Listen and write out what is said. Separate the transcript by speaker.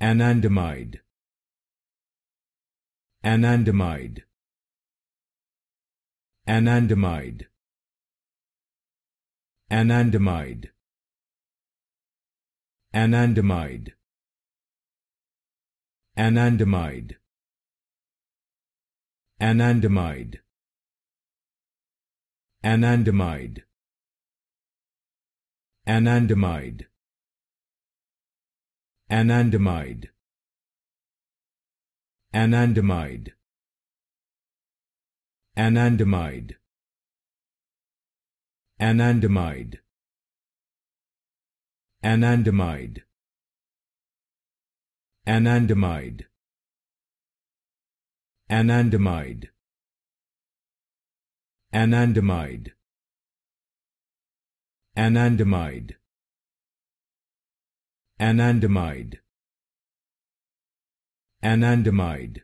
Speaker 1: anandamide anandamide anandamide anandamide anandamide anandamide anandamide anandamide anandamide anandamide anandamide anandamide anandamide anandamide anandamide anandamide anandamide anandamide Anandamide Anandamide